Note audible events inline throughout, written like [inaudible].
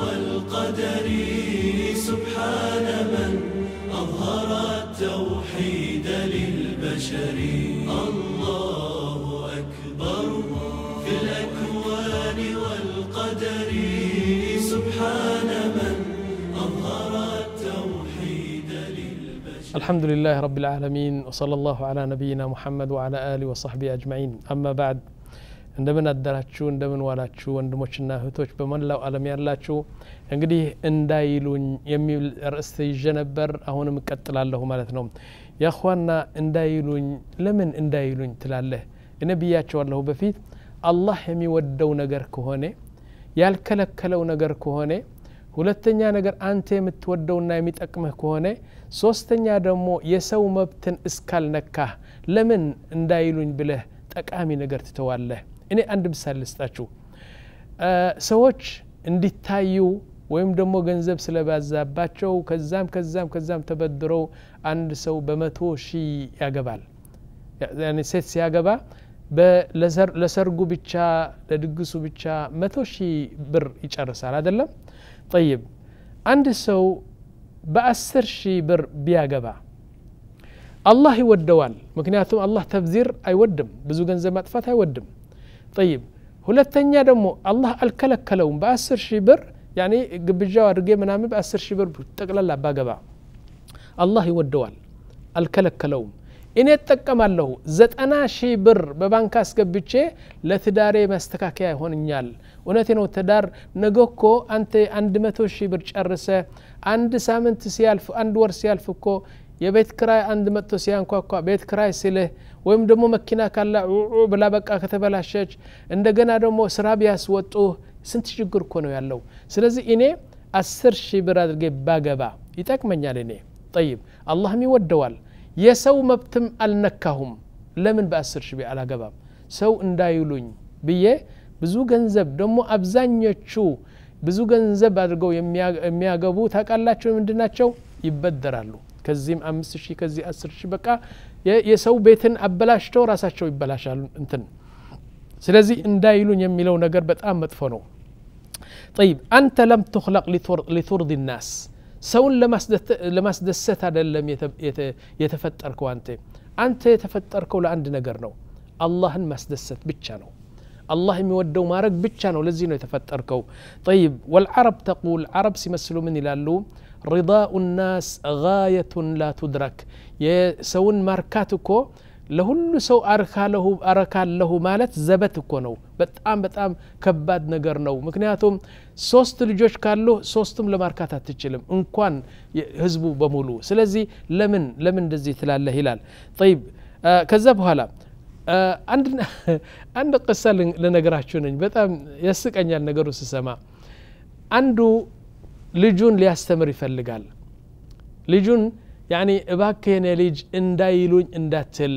والقدر سبحان من أظهر التوحيد للبشر الله أكبر في الأكوان والقدر سبحان من أظهر التوحيد للبشر الحمد لله رب العالمين وصلى الله على نبينا محمد وعلى آله وصحبه أجمعين أما بعد እንደምን አደራችሁ እንደምን ዋላችሁ ወንድሞችና እህቶች በመላው ዓለም ያላችሁ እንግዲህ እንዳይሉኝ የሚል ርእስ ይዤ ነበር አሁንም እቀጥላለሁ ማለት ነው ያኳና እንዳይሉኝ ለምን እንዳይሉኝ ትላለህ እኔ ብያቸዋለሁ በፊት አላህ የሚወደው ነገር ከሆነ ያልከለከለው ነገር ከሆነ ሁለተኛ ነገር አንተ የምትወደውና የሚጠቅምህ ከሆነ ሶስተኛ ደግሞ የሰው መብትን እስካልነካህ ለምን እንዳይሉኝ ብለህ ጠቃሚ ነገር ትተዋለህ እኔ አንድ ምሳሌ ልስጣችሁ። ሰዎች እንዲታዩ ወይም ደግሞ ገንዘብ ስለባዛባቸው ከዛም ከዛም ከዛም ተበድረው አንድ ሰው በመቶ ሺህ ያገባል። ሴት ሲያገባ ለሰርጉ ብቻ ለድግሱ ብቻ መቶ ሺህ ብር ይጨርሳል አይደለም? ጠይብ አንድ ሰው በአስር ሺህ ብር ቢያገባ አላህ ይወደዋል። ምክንያቱም አላህ ተብዚር አይወድም፣ ብዙ ገንዘብ ማጥፋት አይወድም። ጠይብ ሁለተኛ ደግሞ አላህ አልከለከለውም በአስር ሺህ ብር ያኔ ግብዣው አድርጌ ምናምን በአስር ሺ ብር ጠቅላላ ባገባ አላህ ይወደዋል አልከለከለውም እኔ እጠቀማለሁ ዘጠና ሺህ ብር በባንክ አስገብቼ ለትዳሬ መስተካከያ ይሆንኛል እውነቴ ነው ትዳር ነገ እኮ አንተ አንድ መቶ ሺህ ብር ጨርሰ አንድ ሳምንት ሲያልፍ አንድ ወር ሲያልፍ እኮ የቤት ክራይ አንድ መጥቶ ሲያንኳኳ ቤት ክራይ ስልህ ወይም ደግሞ መኪና ካላ ዑዑ ብላ በቃ ከተበላሸች እንደገና ደግሞ ስራ ቢያስወጡ ስንት ችግር እኮ ነው ያለው ስለዚህ እኔ አስር ሺህ ብር አድርጌ ባገባ ይጠቅመኛል እኔ ጠይብ አላህም ይወደዋል የሰው መብትም አልነካሁም ለምን በአስር ሺህ አላገባም ሰው እንዳይሉኝ ብዬ ብዙ ገንዘብ ደግሞ አብዛኞቹ ብዙ ገንዘብ አድርገው የሚያገቡ ታውቃላቸው ምንድናቸው ይበደራሉ كزيم أمس شي كزي أسر شي بقى يسو بيتن أبلاش تورا راسا بلاش يبلاش انتن سلازي ان دايلون يميلو نقر بتقام متفنو طيب أنت لم تخلق لترضي الناس سون لمس لمس دست لم يتفتر أنت أنت يتفتر كو لعند نقرنو الله مس دست بتشانو الله يودو مارك بتشانو لزينو يتفتر كو طيب والعرب تقول عرب سيمسلو من الالو ሪዳኡ ናስ ጋየቱን ላ ቱድረክ የሰውን ማርካት እኮ ለሁሉ ሰው አረካለሁ ማለት ዘበት እኮ ነው በጣም በጣም ከባድ ነገር ነው ምክንያቱም ሶስት ልጆች ካሉ ሶስቱም ለማርካት አትችልም እንኳን ህዝቡ በሙሉ ስለዚህ ለምን ለምን እንደዚህ ትላለህ ይላል ይብ ከዛ በኋላ አንድ ቅሳ ልነገራችሁ ነኝ በጣም ያስቀኛል ነገሩ ስሰማ አንዱ ልጁን ሊያስተምር ይፈልጋል ልጁን ያኒ እባክ ልጅ እንዳይሉኝ እንዳትል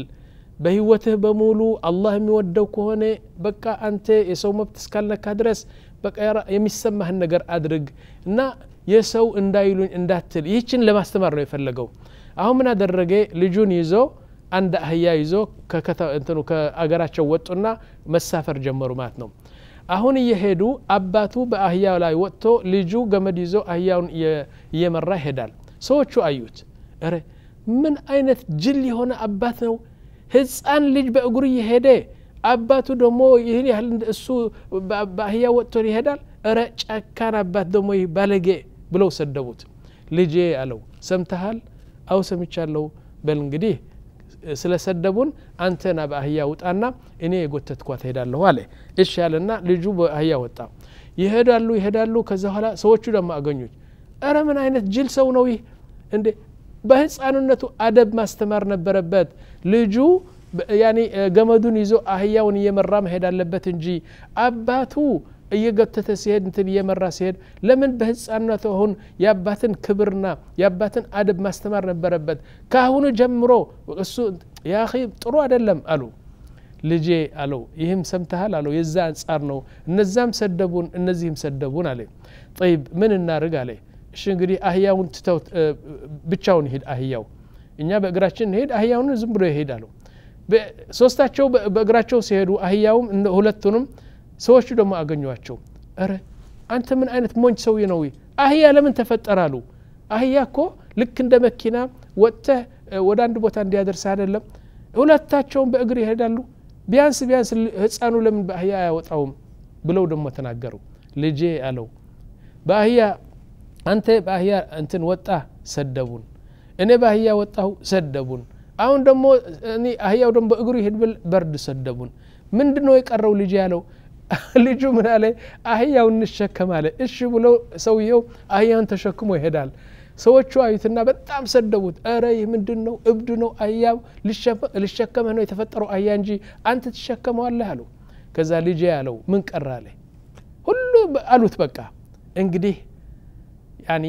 በህይወትህ በሙሉ አላህ የሚወደው ከሆነ በቃ አንተ የሰው መብት እስካልነካ ድረስ በቃ የሚሰማህን ነገር አድርግ እና የሰው እንዳይሉኝ እንዳትል ይህችን ለማስተማር ነው የፈለገው አሁን ምን አደረገ ልጁን ይዞ አንድ አህያ ይዞ ከአገራቸው ወጡና መሳፈር ጀመሩ ማለት ነው አሁን እየሄዱ አባቱ በአህያው ላይ ወጥቶ ልጁ ገመድ ይዞ አህያውን እየመራ ይሄዳል ሰዎቹ አዩት እረ ምን አይነት ጅል የሆነ አባት ነው ህፃን ልጅ በእግሩ እየሄደ አባቱ ደግሞ ይህን ያህል እሱ በአህያ ወጥቶ ይሄዳል እረ ጨካን አባት ደግሞ ይህ ባለጌ ብለው ሰደቡት ልጄ አለው ሰምተሃል አው ሰምቻለሁ በል እንግዲህ ስለሰደቡን አንተና በአህያ ውጣና እኔ የጎተት ኳ ትሄዳለሁ አለ እሽ ያለና ልጁ በአህያ ወጣ ይሄዳሉ ይሄዳሉ ከዛ ኋላ ሰዎቹ ደሞ አገኙት እረ ምን አይነት ጅል ሰው ነው ይህ እንዴ በህፃንነቱ አደብ ማስተማር ነበረበት ልጁ ያኔ ገመዱን ይዞ አህያውን እየመራ መሄድ አለበት እንጂ አባቱ እየገተተ ሲሄድ እንትን እየመራ ሲሄድ ለምን በህፃነቱ አሁን የአባትን ክብርና የአባትን አደብ ማስተማር ነበረበት ከአሁኑ ጀምሮ እሱ ያ ጥሩ አይደለም አሉ ልጄ አለው ይህም ሰምተሃል አለው የዛ አንጻር ነው እነዛም ሰደቡን እነዚህም ሰደቡን አለ ጠይብ ምን እናርግ አለ እሺ እንግዲህ አህያውን ትተው ብቻውን ይሄድ አህያው እኛ በእግራችን ሄድ አህያውን ዝም ብሎ ይሄድ አለው ሶስታቸው በእግራቸው ሲሄዱ አህያውም ሁለቱንም ሰዎቹ ደግሞ አገኟቸው እረ አንተ ምን አይነት ሞንች ሰው ነው አህያ ለምን ተፈጠራሉ አህያ እኮ ልክ እንደ መኪና ወጥተህ ወደ አንድ ቦታ እንዲያደርስ አይደለም ሁለታቸውን በእግር ይሄዳሉ ቢያንስ ቢያንስ ህፃኑ ለምን በአህያ አያወጣውም ብለው ደግሞ ተናገሩ ልጄ አለው በአህያ አንተ በአህያ እንትን ወጣ ሰደቡን እኔ በአህያ ወጣሁ ሰደቡን አሁን ደግሞ እኔ አህያው ደሞ በእግሩ ይሄድ ብል በርድ ሰደቡን ምንድነው የቀረው ልጅ ያለው [laughs] ልጁ ምን አለ አህያው እንሸከም አለ እሺ ብሎ ሰውየው አህያን ተሸክሞ ይሄዳል ሰዎቹ አዩትና በጣም ሰደቡት እረ ይህ ምንድን ነው እብድ ነው አህያው ልሸከምህ ነው የተፈጠረው አህያ እንጂ አንተ ትሸከመዋለህ አሉ ከዛ ልጄ ያለው ምን ቀራ አለ ሁሉ አሉት በቃ እንግዲህ ያኒ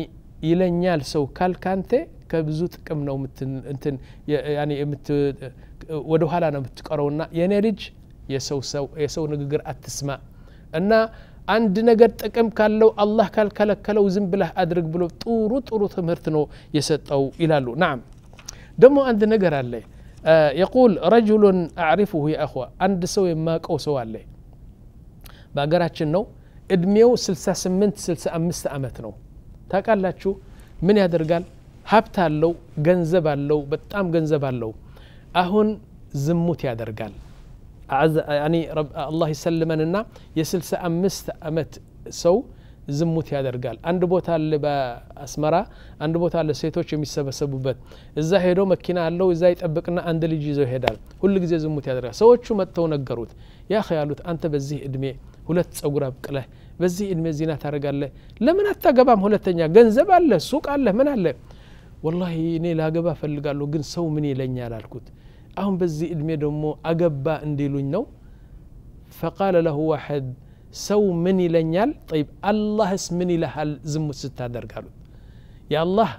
ይለኛል ሰው ካልካንተ ከብዙ ጥቅም ነው ወደ ኋላ ነው የምትቀረውና የእኔ ልጅ የሰው ንግግር አትስማ እና አንድ ነገር ጥቅም ካለው አላህ ካልከለከለው ዝም ብለህ አድርግ ብሎ ጥሩ ጥሩ ትምህርት ነው የሰጠው ይላሉ ናም ደግሞ አንድ ነገር አለ የቁል ረጅሉን አዕሪፉሁ የአኸዋ አንድ ሰው የማቀው ሰው አለ በሀገራችን ነው እድሜው 68 65 ዓመት ነው ታውቃላችሁ ምን ያደርጋል ሀብት አለው ገንዘብ አለው በጣም ገንዘብ አለው አሁን ዝሙት ያደርጋል አላህ ይሰልመንና የስልሳ አምስት አመት ሰው ዝሙት ያደርጋል። አንድ ቦታ አለ በአስመራ አንድ ቦታ አለ ሴቶች የሚሰበሰቡበት እዛ ሄዶ መኪና አለው እዛ ይጠብቅና አንድ ልጅ ይዘው ይሄዳል። ሁሉ ጊዜ ዝሙት ያደርጋል። ሰዎቹ መጥተው ነገሩት። ያ ያሉት አንተ በዚህ እድሜ ሁለት ጸጉር አብቅለህ በዚህ እድሜ ዚና ታደርጋለህ፣ ለምን አታገባም? ሁለተኛ ገንዘብ አለ ሱቅ አለ ምን አለ። ወላ እኔ ላገባ ፈልጋለሁ፣ ግን ሰው ምን ይለኛል አልኩት። አሁን በዚህ እድሜ ደግሞ አገባ እንዲሉኝ ነው ፈቃለ ለሁ ዋሕድ ሰው ምን ይለኛል ጠይብ አላህስ ምን ይልሃል ዝሙት ስታደርግ አሉት የአላህ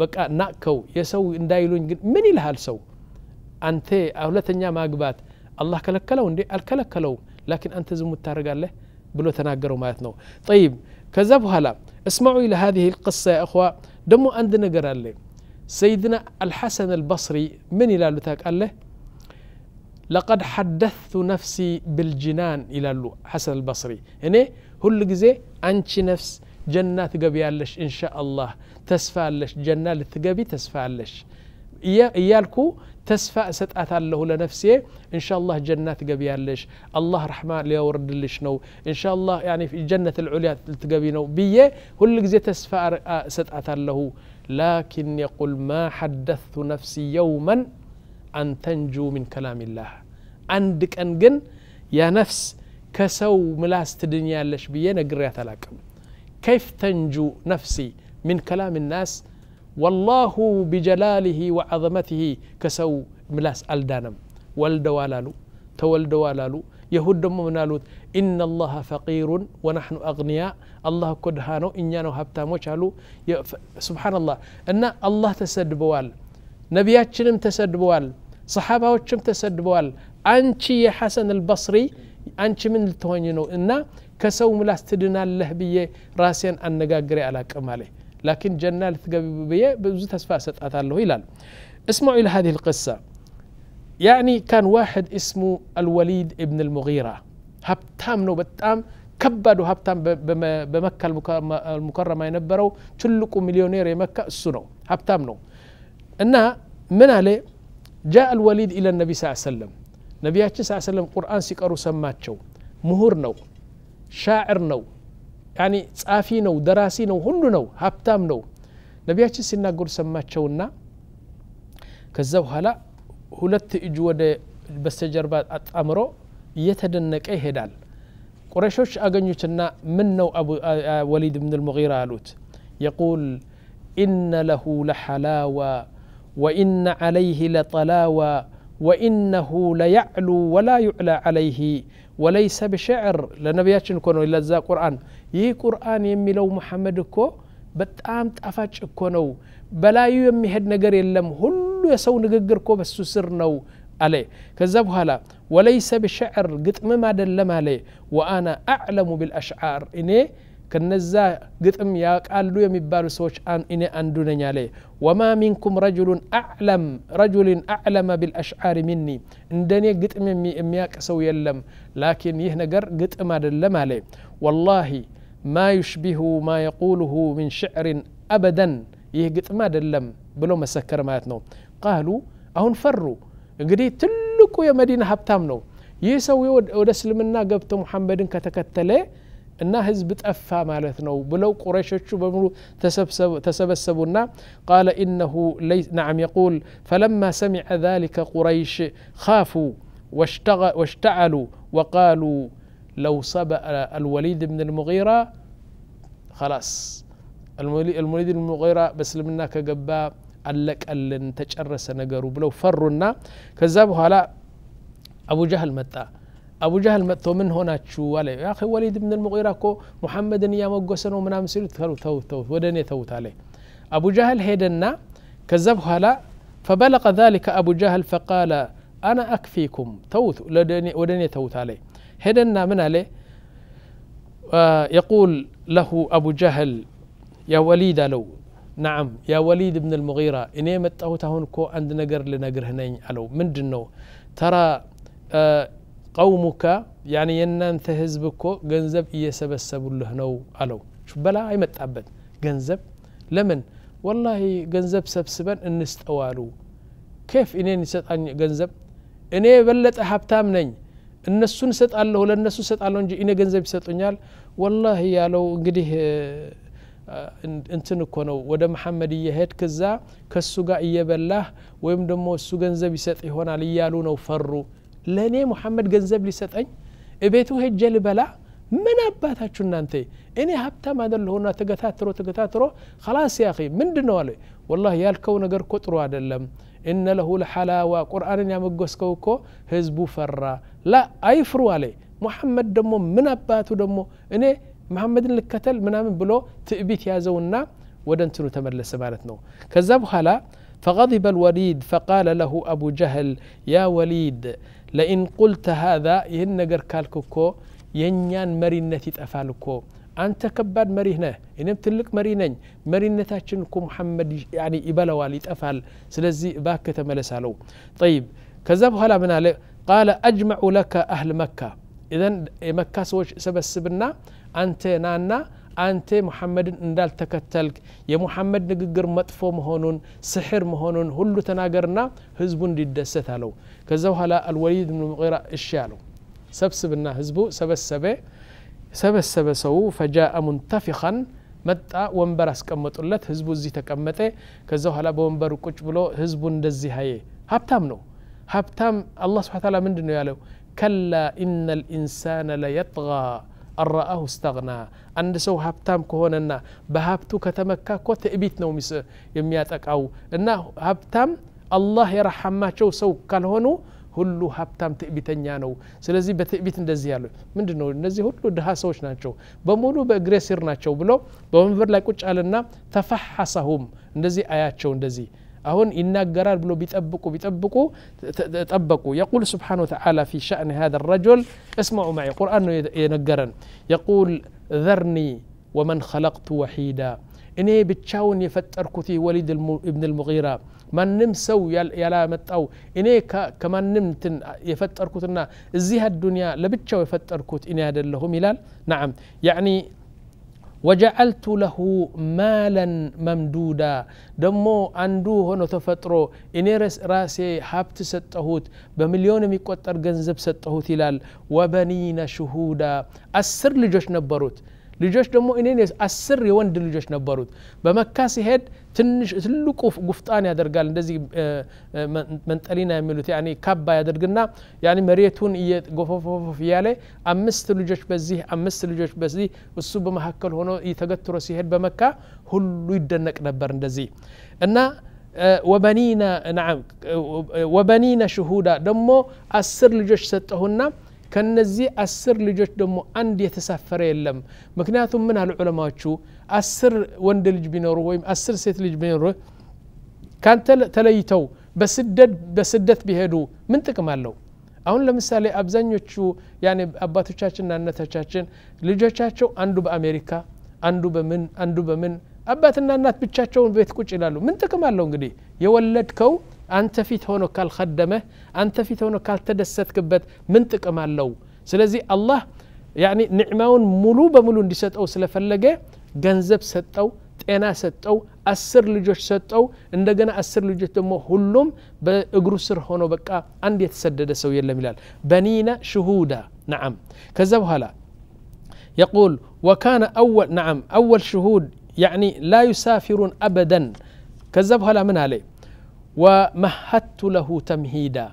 በቃ ናቅከው የሰው እንዳይሉኝ ግን ምን ይልሃል ሰው አንተ ሁለተኛ ማግባት አላህ ከለከለው እንዴ አልከለከለውም ላኪን አንተ ዝሙት ታደርጋለህ ብሎ ተናገረው ማለት ነው ጠይብ ከዛ በኋላ እስማዑ ለሃዚህ ልቅሳ እኹዋ ደግሞ አንድ ነገር አለኝ سيدنا الحسن البصري من إلى لتاك قال له لقد حدثت نفسي بالجنان إلى اللو حسن البصري يعني هل قزي أنت نفس جنة تقبي ألش إن شاء الله تسفى ألش جنة لتقبي تسفى ألش إيالكو تسفى ستأت له لنفسي إن شاء الله جنة تقبي ألش الله رحمن لي ورد ليش نو إن شاء الله يعني في جنة العليا تقبي نو بيه هل قزي تسفى ستأت له لكن يقول ما حدثت نفسي يوما أن تنجو من كلام الله عندك أن يا نفس كسو ملاس الدنيا لش بيه قريت تلاكم كيف تنجو نفسي من كلام الناس والله بجلاله وعظمته كسو ملاس ألدانم والدوالالو تولدوالالو يهود منالوت إن الله فقير ونحن أغنياء الله قد هانو إن يانو هبتا مجالو سبحان الله إن الله تسد بوال نبيات شنم تسد بوال صحابة وشم تسد بوال أنشي حسن البصري أنشي من التوانينو إن كسو ملاس تدنا الله بيه راسيا أن نقاقري على كماله لكن جنال لتقبب بيه بزو تسفا ستأثاله إلال اسمعوا إلى هذه القصة يعني كان واحد اسمه الوليد ابن المغيره ሀብታም ነው በጣም ከባዱ ሀብታም በመካ አልሙከረማ የነበረው ትልቁ ሚሊዮኔር የመካ እሱ ነው ሀብታም ነው እና ምን አለ ጃ አልወሊድ ኢለ ነቢ ስ ሰለም ነቢያችን ስ ሰለም ቁርአን ሲቀሩ ሰማቸው ምሁር ነው ሻዕር ነው ያኒ ጻፊ ነው ደራሲ ነው ሁሉ ነው ሀብታም ነው ነቢያችን ሲናገሩ ሰማቸውና ከዛ በኋላ ሁለት እጅ ወደ በስተጀርባ አጣምሮ يتدنك إهدال قريشوش أغنيتنا من نو أبو وليد بن المغيرة ألوت يقول إن له لحلاوة وإن عليه لطلاوة وإنه ليعلو ولا يعلى عليه وليس بشعر لنبيات نكون إلا ذا قرآن يي قرآن يمي لو محمد كو بتام تفاج كونو بلا يمي هد نقر يلم هلو يسو نقر كو بسو سرنو عليه كذا هلا وليس بشعر قطم ما دل مالي وانا اعلم بالاشعار اني كنزا قطم يا قالو يمي بارو سوش ان اني اندوني عليه وما منكم رجل اعلم رجل اعلم بالاشعار مني اندني قطم مي سو يلم لكن يهنا قر قطم دل مالي والله ما يشبه ما يقوله من شعر ابدا يه ما دلم بلو مسكر ما قالوا اهون فروا እንግዲህ ትልቁ የመዲና ሀብታም ነው ይህ ሰው ወደ እስልምና ገብቶ ሙሐመድን ከተከተለ እና ህዝብ ጠፋ ማለት ነው ብለው ቁረሾቹ በሙሉ ተሰበሰቡና ቃለ ኢነሁ ናም የቁል ፈለማ ሰሚዐ ذلك ቁረይሽ ካፉ ወሽተዓሉ ወቃሉ ለው ሰበአ አልወሊድ ብን ልሙغራ ከላስ አልወሊድ ልሙغራ በእስልምና ከገባ አለቀልን ተጨረሰ ነገሩ ብለው ፈሩና ከዛ በኋላ አቡ ጃህል መጣ አቡ ጃህል መጥቶ ምን ሆናችሁ አለ ያ ወሊድ ብን ልሙቂራ እኮ ሙሐመድን እያመጎሰ ነው ምናምን ሲሉ ተው ተውት ወደ እኔ ተውት አለ አቡ ጃህል ሄደና ከዛ በኋላ فبلغ ذلك أبو جهل فقال أنا أكفيكم توت ودني توت عليه هدنا من عليه آه يقول له أبو جهل يا وليد لو نعم يا وليد بن المغيرة إني متأوت هون كو عند نجر لنجر هنين علو من جنو ترى آه، قومك يعني ينن تهزبك جنزب يسب السبل له نو علو شو بلا أي متعبد جنزب لمن والله جنزب سبسبا إن أوالو كيف إني نسيت أن جنزب إني بلت أحبتام نين النسون ست الله ولا النسون ست الله إني جنزب ست والله يا لو قديه እንትን እኮ ነው ወደ መሐመድ እየሄድ ከዛ ከሱ ጋር እየበላህ ወይም ደግሞ እሱ ገንዘብ ይሰጥ ይሆናል እያሉ ነው ፈሩ ለእኔ ሙሐመድ ገንዘብ ሊሰጠኝ እቤቱ ሄጀ ልበላ ምን አባታችሁ እናንተ እኔ ሀብታም አደለሁና ተገታትሮ ተገታትሮ ከላስ ያ ምንድን ነው አለ ወላ ያልከው ነገር እኮ ጥሩ አደለም እነ ለሁ ለሐላዋ ቁርአንን ያመጎስከው እኮ ህዝቡ ፈራ ላ አይፍሩ አለ ሙሐመድ ደግሞ ምን አባቱ ደግሞ እኔ መሐመድን ልከተል ምናምን بلو تأبيت يا زونا እንትኑ ተመለሰ ማለት ነው ከዛ በኋላ فغضب الوليد فقال له أبو جهل يا وليد لئن قلت هذا يهن نقر كالكوكو ينيان مرينة تأفالكو أنت كبار مرينة إن تلك مرينة مرينة تشنكو محمد يعني إبالوا لتفعل سلزي باك تملسالو طيب كذب هلا من قال أجمع لك أهل مكة إذن مكة سوش سبس سبنا አንተ ናና አንተ ሙሐመድን እንዳልተከተልክ የሙሐመድ ንግግር መጥፎ መሆኑን ስሕር መሆኑን ሁሉ ተናገርና ህዝቡ እንዲደሰት አለው ከዛ በኋላ አልወሊድ ብን ሙራ እሺ አለው ሰብስብና ህዝቡ ሰበሰበ ሰበሰበ ሰው ፈጃአ ሙንተፊኻን መጣ ወንበር አስቀመጡለት ህዝቡ እዚህ ተቀመጠ ከዛ በኋላ በወንበሩ ቁጭ ብሎ ህዝቡ እንደዚህ አየ ሀብታም ነው ሀብታም አላ ስብን ታላ ምንድን ነው ያለው ከላ ኢነ ልኢንሳነ ለየጥጋ አራአሁ ስተግና አንድ ሰው ሀብታም ከሆነና በሀብቱ ከተመካ ኮ ትዕቢት ነው የሚያጠቃው እና ሀብታም አላህ የረሐማቸው ሰው ካልሆኑ ሁሉ ሀብታም ትዕቢተኛ ነው ስለዚህ በትዕቢት እንደዚህ ያሉ ምንድን ነው እነዚህ ሁሉ ድሃ ሰዎች ናቸው በሙሉ በእግሬ ስር ናቸው ብሎ በወንበር ላይ ቁጭ አለና ተፈሐሰሁም እንደዚህ አያቸው እንደዚህ أهون إن قرار بلو بيطبقوا بيطبقوا طبقوا يقول سبحانه وتعالى في شأن هذا الرجل اسمعوا معي قرآن ينقرن يقول ذرني ومن خلقت وحيدا እኔ ብቻውን የፈጠርኩት ወሊድ እብን ልሙራ ማንም ሰው ያላመጣው እኔ ከማንም ትን የፈጠርኩትና እዚህ አዱንያ ለብቻው إني هذا اللهم إلال نعم يعني وجعلت له مالا ممدودا دمو عندو هنا تفترو إنيرس راسي حبت ستهوت بمليون ميكوتر جنزب ستهوت تلال وبنين شهودا أسر لجوش نبروت ልጆች ደግሞ እኔን አስር የወንድ ልጆች ነበሩት በመካ ሲሄድ ትንሽ ትልቁ ጉፍጣን ያደርጋል እንደዚህ መንጠሊና የሚሉት ያኔ ካባ ያደርግና ያኔ መሬቱን እየጎፈፎፍ እያለ አምስት ልጆች በዚህ አምስት ልጆች በዚህ እሱ በመካከል ሆኖ ተገትሮ ሲሄድ በመካ ሁሉ ይደነቅ ነበር እንደዚህ እና ወበኒና ናም ወበኒና ሽሁዳ ደግሞ አስር ልጆች ሰጠሁና ከነዚህ አስር ልጆች ደግሞ አንድ የተሳፈረ የለም ምክንያቱም ምን አሉ ዑለማዎቹ አስር ወንድ ልጅ ቢኖሩ ወይም አስር ሴት ልጅ ቢኖሩ ካንተ ተለይተው በስደት ቢሄዱ ምን ጥቅም አለው አሁን ለምሳሌ አብዛኞቹ ያኔ አባቶቻችንና እናቶቻችን ልጆቻቸው አንዱ በአሜሪካ አንዱ በምን አንዱ በምን አባትና እናት ብቻቸውን ቤት ቁጭ ይላሉ ምን ጥቅም አለው እንግዲህ የወለድከው አንተ ፊት ሆኖ ካልኸደመህ አንተ ፊት ሆኖ ካልተደሰትክበት ምን ጥቅም አለው ስለዚህ አላህ ያኒ ኒዕማውን ሙሉ በሙሉ እንዲሰጠው ስለፈለገ ገንዘብ ሰጠው ጤና ሰጠው አስር ልጆች ሰጠው እንደገና አስር ልጆች ደግሞ ሁሉም በእግሩ ስር ሆኖ በቃ አንድ የተሰደደ ሰው የለም ይላል በኒና ሽሁዳ ናም ከዛ በኋላ يقول وكان أول نعم أول شهود يعني لا يسافرون أبدا كذبها لا من عليه ومهدت له تمهيدا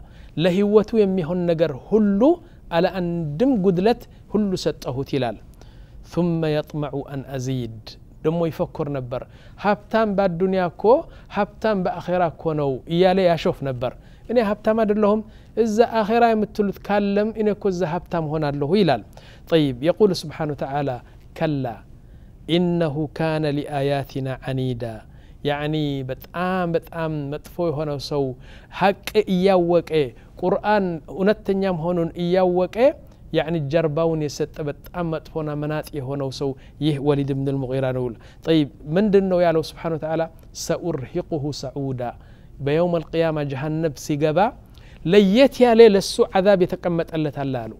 لهوتو يميهن نجر هلو على أن دم قدلت هلو سته تلال ثم يطمع أن أزيد دم يفكر نبر هبتان بعد الدنيا كو هبتان بأخيرا كو نو إيالي أشوف نبر إني هبتان مادر لهم إذا آخيرا يمتلو تكلم إني كو إذا هبتان هنا له إلال طيب يقول سبحانه وتعالى كلا إنه كان لآياتنا عنيداً يعني بتأم بتأم متفوي هنا سو حق إياوك إيه قرآن ونتنيم هنون إياوك إيه يعني جربون يسد بتأم متفونا منات إيه هنا سو يه ولد من المغيرة نقول طيب من دنو يعلو سبحانه وتعالى سأرهقه سعودا بيوم القيامة جهنم سيقبا ليت يا ليل السوء عذاب يتقمت ألا تلالو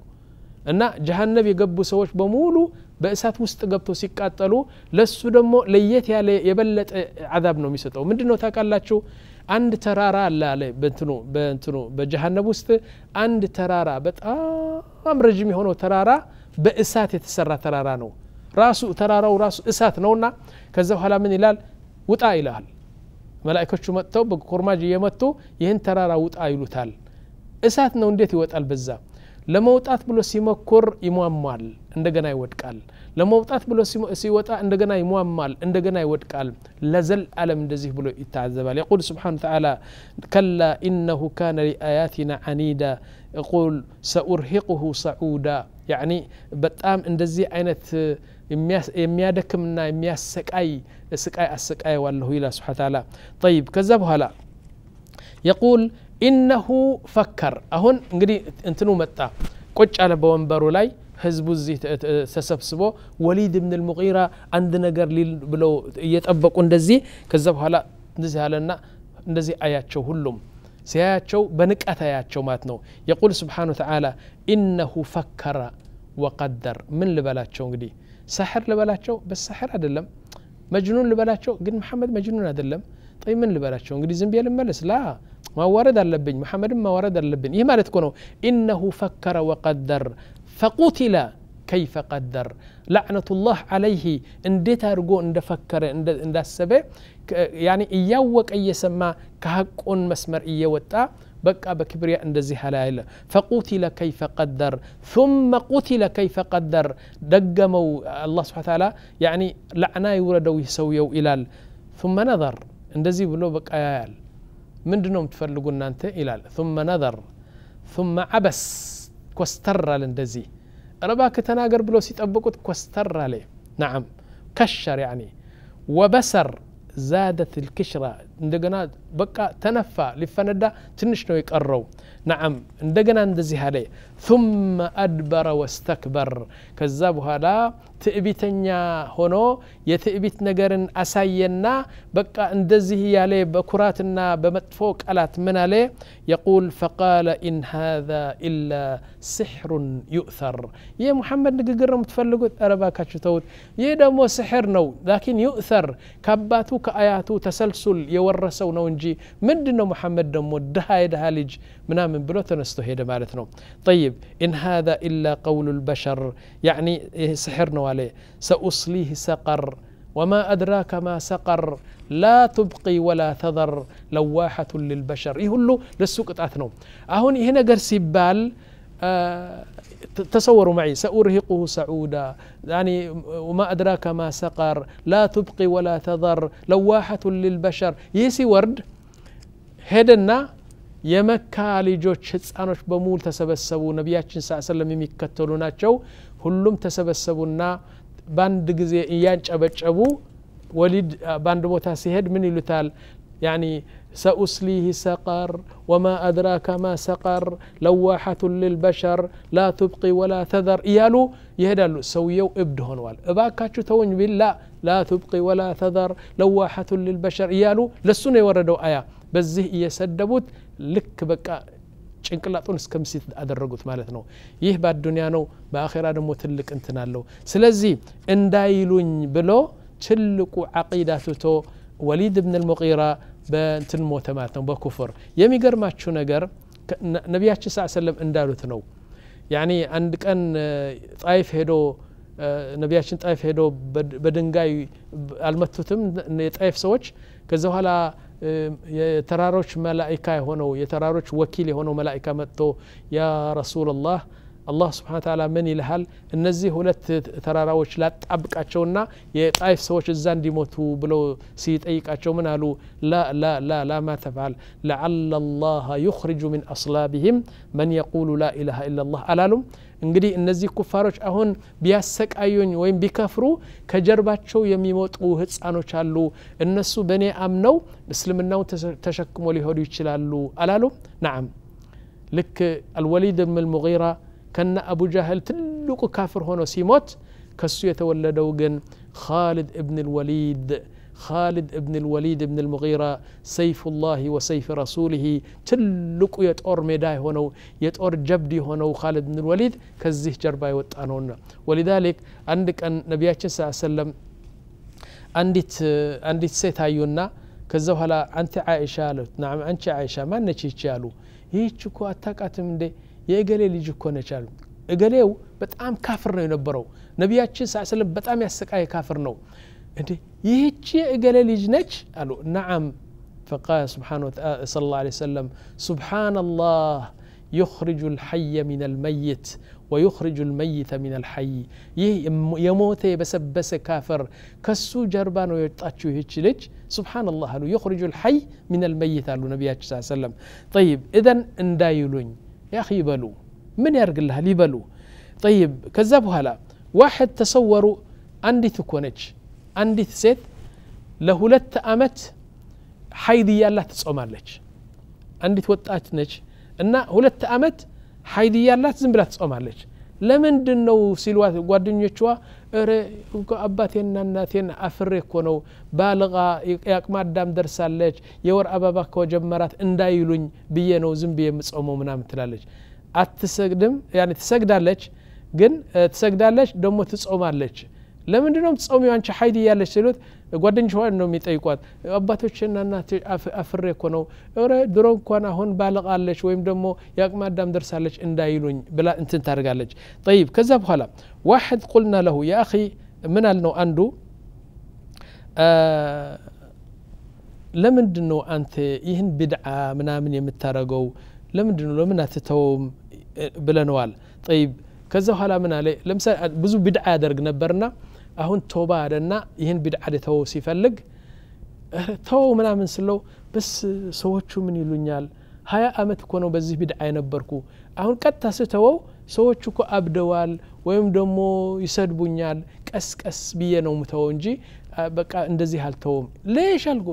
أن جهنم يقبو سوش بمولو በእሳት ውስጥ ገብቶ ሲቃጠሉ ለሱ ደግሞ ለየት ያለ የበለጠ አዛብ ነው የሚሰጠው ምንድ ነው ታውቃላችሁ አንድ ተራራ አለ አለ በእንትኑ በጀሃነብ ውስጥ አንድ ተራራ በጣም ረዥም የሆነው ተራራ በእሳት የተሰራ ተራራ ነው ራሱ ተራራው ራሱ እሳት ነውና ከዛ በኋላ ምን ይላል ውጣ ይልሃል መላእኮቹ መጥተው በኮርማጅ እየመጡ ይህን ተራራ ውጣ ይሉታል እሳት ነው እንዴት ይወጣል በዛ ለመውጣት ብሎ ሲመኩር ይሟሟል እንደገና ይወድቃል ለመውጣት ብሎ ሲወጣ እንደገና ይሟሟል እንደገና ይወድቃል ለዘል አለም እንደዚህ ብሎ ይታዘባል يقول سبحانه وتعالى كلا إنه كان لآياتنا عنيدا يقول سأرهقه صعودا يعني በጣም እንደዚህ አይነት የሚያደክምና የሚያሰቃይ ስቃይ አሰቃየዋለሁ ይላል ስብሓን ተላ ጠይብ ከዛ በኋላ يقول إنه فكر أهون نقولي أنتنو متى كوتش على بوانبرو لاي حزب زي تسبسبو وليد بن المغيرة عند نقر لي بلو يتأبق ندزي كذب هلا نزي هلا نزي آيات شو هلوم سيات شو بنك أتايات شو ماتنو يقول سبحانه وتعالى إنه فكر وقدر من لبلات شو نقولي سحر لبلات شو بس سحر أدلم مجنون لبلات شو قل محمد مجنون أدلم طيب من اللي لبلاشون قريزم بيا الملس لا ما ورد اللبن محمد ما ورد اللبن إيه ما تكونوا إنه فكر وقدر فقتل كيف قدر لعنة الله عليه إن ديت أرجو إن دفكر إن إن السبع يعني إياوك أي سما كهك أن مسمر إياوتا بقى بكبرياء عند زهلايل فقتل كيف قدر ثم قتل كيف قدر دقموا الله سبحانه وتعالى يعني لعنا يولد ويسوي إلال ثم نظر እንደዚህ ብሎ በቃ ያያል ምንድ ነው የምትፈልጉ እናንተ ይላል ثم ነዘር ثم አበስ ኮስተራል እንደዚህ ረባክ ተናገር ብሎ ሲጠብቁት ኮስተር አለ ናም ከሸር ያኒ ወበሰር زادت الكشرة اندجنا بقى تنفى لفندا تنش نو يقرو نعم اندجنا اندزي هالي ثم ادبر واستكبر كذا بهالا تئبتنيا هونو يتئبت نجرن اساينا بقى اندزي هالي بكراتنا بمتفوق الات من عليه يقول فقال ان هذا الا سحر يؤثر يا محمد نجر متفلقوت اربا كاتشتوت يا سحر نو لكن يؤثر كباتو كاياتو تسلسل يو የወረሰው ነው እንጂ ምንድን ነው መሐመድ ደግሞ ድሃ የድሃ ልጅ ምናምን ብሎ ተነስቶ ሄደ ማለት ነው ጠይብ ኢን ሃذا ኢላ ቀውሉ ልበሸር ያኒ ይህ ስሕር ነው አለ ሰኡስሊህ ሰቀር وما أدراك ما سقر لا تبقي ولا تذر لواحة للبشر إيه هلو لسوق قطعت نوم أهون هنا قرسي بال آه، تصوروا معي سأرهقه سعودا يعني وما أدراك ما سقر لا تبقي ولا تذر لواحة للبشر يسي ورد هدنا يمكا لجوش هتسانوش بمول تسبسبو نبيات صلى الله عليه وسلم يمكتلونا جو هلوم تسبسبونا باندقزي إيانش أبج أبو وليد باندبو تاسيهد من يلتال يعني سأسليه سقر وما أدراك ما سقر لواحة للبشر لا تبقي ولا تذر إيالو يهدالو سويو ابدهن وال أباكاتشو تون لا لا تبقي ولا تذر لواحة للبشر إيالو لسنة وردوا آية بزه يسدبوت لك بقى ጭንቅላጡን እስከ ምሲት አደረጉት ማለት ነው ይህ በአዱኒያ ነው በአኼራ ደግሞ ትልቅ እንትን አለው ስለዚህ እንዳይሉኝ ብሎ ትልቁ ዓቂዳ ትቶ ወሊድ ብን ልሙቂራ በእንትን ሞተ ማለት ነው በኩፍር የሚገርማችሁ ነገር ነቢያችን ስ ሰለም እንዳሉት ነው ያኒ አንድ ቀን ጣይፍ ሄዶ ነቢያችን ጣይፍ ሄዶ በድንጋይ አልመቱትም የጣይፍ ሰዎች ከዚ በኋላ የተራሮች መላይካ የሆነው የተራሮች ወኪል የሆነው መላይካ መጥቶ ያ ረሱላላህ الله سبحانه وتعالى من يلهل النزي هلت ترى روش لا تبقى شونا يطايف سوش الزان دي موتو بلو سيت ايك اتشو من هلو لا لا لا لا ما تفعل لعل الله يخرج من أصلابهم من يقول لا إله إلا الله ألالهم انجدي النزي كفاروش أهون بياسك أيون وين بكفرو كجربات شو يميموت هتس أنو شالو النسو بني أمنو مسلم النو تشكم وليهوري شلالو ألالهم نعم لك الوليد من المغيره أبو جهل ትልቁ ካፍር ሆኖ ሲሞት سيموت የተወለደው ግን خالد ابن الوليد خالد ابن الوليد ابن المغيرة سيف الله وسيف رسوله تلوك يتور ميداي هنا يتور جبدي هنا خالد ابن الوليد كزيه جرباي يوطانونا ولذلك عندك أن نبيات صلى الله عليه وسلم عندت عندت سيت هايونا ከዛ በኋላ أنت عائشة نعم أنت عائشة ما ማነች ይቻሉ ይህች እኮ አታቃትም እንዴ የእገሌ ልጅ እኮ ነች አሉ እገሌው በጣም ካፍር ነው የነበረው ነቢያችን ስ ስለም በጣም ያሰቃየ ካፍር ነው እንዴ ይህቺ የእገሌ ልጅ ነች አሉ فقال سبحانه صلى الله عليه وسلم سبحان الله يخرج الحي من الميت ويخرج الميت من الحي يه بس بس كافر كسو جربان ويطاتشو هيتشلج سبحان الله يخرج الحي من الميت قالوا النبي صلى الله عليه وسلم طيب اذا اندايلون يا أخي يبلو من يرقل لها لي بالو طيب كذاب هلا واحد تصوروا عندي ثكونج عندي ثسيت لهولت أمت حيدي يالا تصوم عليك عندي توتات نج إن هولت أمت حيدي يالا تزم بلا تصوم عليك لمن دنو سيلوات قادين እረ እንኳ አባቴና እናቴን አፍሬ እኮ ነው ባልቃ የአቅመ ደርሳለች የወር አበባ ከጀመራት እንዳይሉኝ ብዬ ነው ዝም ብዬ የምጾመው ምናምን ትላለች አትሰግድም ትሰግዳለች ግን ትሰግዳለች ደግሞ ትጾማለች ለምንድነው ጾም አንቺ ሀይድ እያለች ሲሉት ጓደኞች ዋ ነው የሚጠይቋት አባቶችና እናት አፍሬ እኮ ነው ረ ድሮ እንኳን አሁን ባለቃለች ወይም ደግሞ የአቅመ አዳም ደርሳለች እንዳይሉኝ ብላ እንትን ታደርጋለች ጠይብ ከዛ በኋላ ዋሕድ ቁልና ለሁ የአኺ ምን አል ነው አንዱ ለምንድን ነው አንተ ይህን ብድዓ ምናምን የምታደረገው ለምንድን ነው ለምን አትተውም ብለነዋል ጠይብ ከዛ በኋላ ምን አለ ለምሳሌ ብዙ ብድዓ ያደርግ ነበርና አሁን ቶባ አለና ይህን ቢድዓ ተወው ሲፈልግ ተወው ምናምን ስለው በስ ሰዎቹ ምን ይሉኛል ሀያ አመት እኮ ነው በዚህ ቢድዓ የነበርኩ አሁን ቀጥታ ስተወው ሰዎቹ እኮ አብደዋል ወይም ደግሞ ይሰድቡኛል ቀስቀስ ብዬ ነው ምተወው እንጂ በቃ እንደዚህ አልተውም ሌሽ አልጎ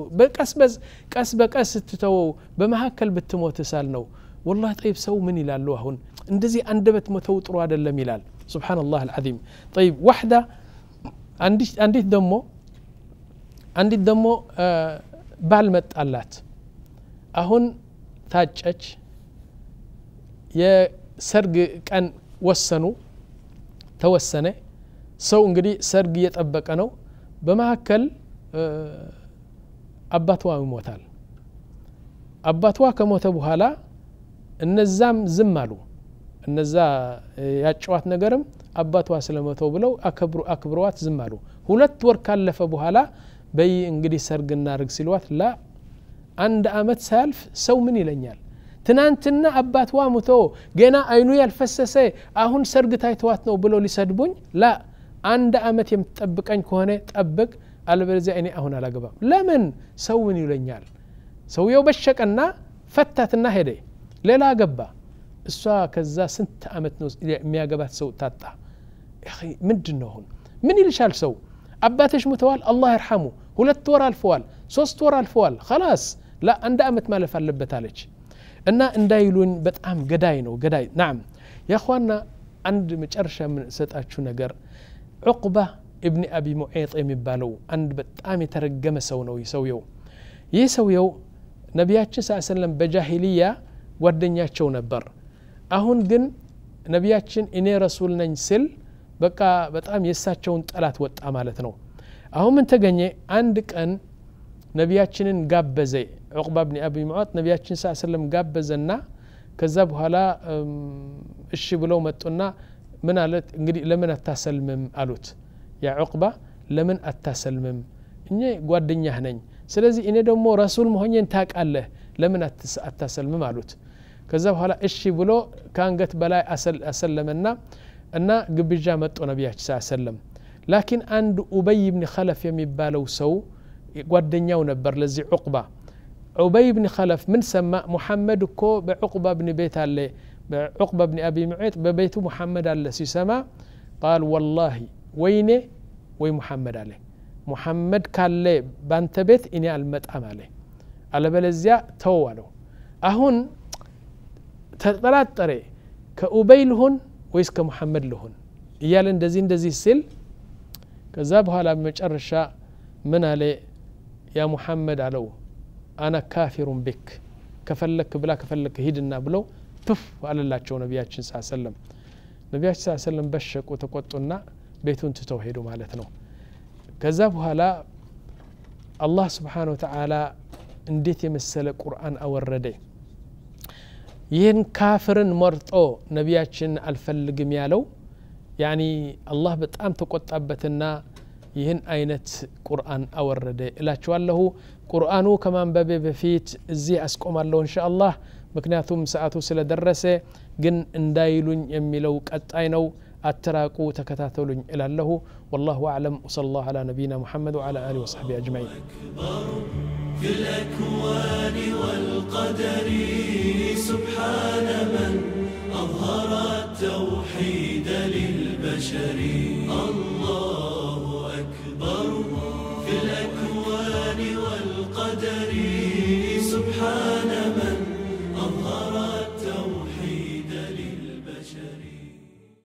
ቀስ በቀስ ስትተወው በመካከል ብትሞት ሳል ነው ወላህ ጠይብ ሰው ምን ይላሉ አሁን እንደዚህ አንደበት መተው ጥሩ አይደለም ይላል سبحان الله العظيم طيب واحدة አንዲት ደግሞ አንዲት ደግሞ ባል መጣላት አሁን ታጨች የሰርግ ቀን ወሰኑ ተወሰነ ሰው እንግዲህ ሰርግ እየጠበቀ ነው በመካከል አባቷ ይሞታል አባቷ ከሞተ በኋላ እነዛም ዝም አሉ እነዛ ያጨዋት ነገርም አባቷ ስለመተው ብለው አክብረዋት ዝም አሉ ሁለት ወር ካለፈ በኋላ በይ እንግዲህ ሰርግ እናርግ ሲሏት ላ አንድ አመት ሳያልፍ ሰው ምን ይለኛል ትናንትና አባትዋ ሙቶ ገና አይኑ ያልፈሰሰ አሁን ሰርግ ታይተዋት ነው ብለው ሊሰድቡኝ ላ አንድ አመት የምትጠብቀኝ ከሆነ ጠብቅ አለበለዚያ እኔ አሁን አላገባም ለምን ሰው ምን ይለኛል ሰውየው በሸቀና ፈታትና ሄደ ሌላ ገባ እሷ ከዛ ስንት አመት ነው የሚያገባት ሰው ታጣ ያኺ ምንድን ነው አሁን ምን ይልሻል ሰው አባትሽ ሙተዋል አላህ ይርሐሙ ሁለት ወር አልፈዋል ሶስት ወር አልፈዋል ከላስ ላ አንድ ዓመት ማለፍ አለበት አለች እና እንዳይሉን በጣም ገዳይ ነው ገዳይ ናም ያኳና አንድ መጨረሻ የምንሰጣችሁ ነገር ዑቅባ እብኒ አቢ ሙዔጥ የሚባለው አንድ በጣም የተረገመ ሰው ነው ሰውየው ይህ ሰውየው ነቢያችን ስ ሰለም በጃሂልያ ጓደኛቸው ነበር አሁን ግን ነቢያችን እኔ ረሱል ነኝ ስል በቃ በጣም የእሳቸውን ጠላት ወጣ ማለት ነው አሁን ምን ተገኘ አንድ ቀን ነቢያችንን ጋበዘ ዑቅባ ብኒ አብ ሙዓት ነቢያችን ስ ስለም ጋበዘና ከዛ በኋላ እሺ ብለው መጡና ምን አለት እንግዲህ ለምን አታሰልምም አሉት ያ ዑቅባ ለምን አታሰልምም እኔ ጓደኛህ ነኝ ስለዚህ እኔ ደግሞ ረሱል መሆኘን ታቃለህ ለምን አታሰልምም አሉት ከዛ በኋላ እሺ ብሎ ከአንገት በላይ አሰለመና أن قبل جامت النبي صلى الله عليه وسلم لكن عند أبي بن خلف يمي بالو سو ودنيا ونبر لزي عقبة أبي بن خلف من سما محمد كو بعقبة بن بيت اللي بعقبة بن أبي معيط ببيت محمد اللي سما قال والله ويني وي محمد عليه محمد قال لي بانت بيت إني ألمت أمالي على بلزيا توالو أهون تطلعت طري كأبيلهن ويس كمحمد لهن إيال دزين دزي سل كذابها لا مش من علي يا محمد علو أنا كافر بك كفلك بلا كفلك هيدنا بلو تف على الله شو نبيات صلى الله عليه وسلم نبيات صلى الله عليه وسلم بشك وتقطنا بيتون تتوحيدوا مالتنو كذابها هلا الله سبحانه وتعالى انديت يمسل القرآن أو الردي ይህን ካፍርን መርጦ ነቢያችን አልፈልግም ያለው ያኒ አላህ በጣም ተቆጣበትና ይህን አይነት ቁርአን አወረደ እላችኋለሁ ቁርአኑ ከማንበቤ በፊት እዚህ አስቆማለሁ እንሻ አላህ ምክንያቱም ሰዓቱ ስለደረሰ ግን እንዳይሉኝ የሚለው ቀጣይ ነው አትራቁ ተከታተሉኝ እላለሁ ወላሁ አለም ወሰለ ላሁ አላ ነቢና ሙሐመድ ወአላ አሊ ወሰሕቢ አጅማዒን بالأكوان والقدر سبحان من أظهر التوحيد للبشر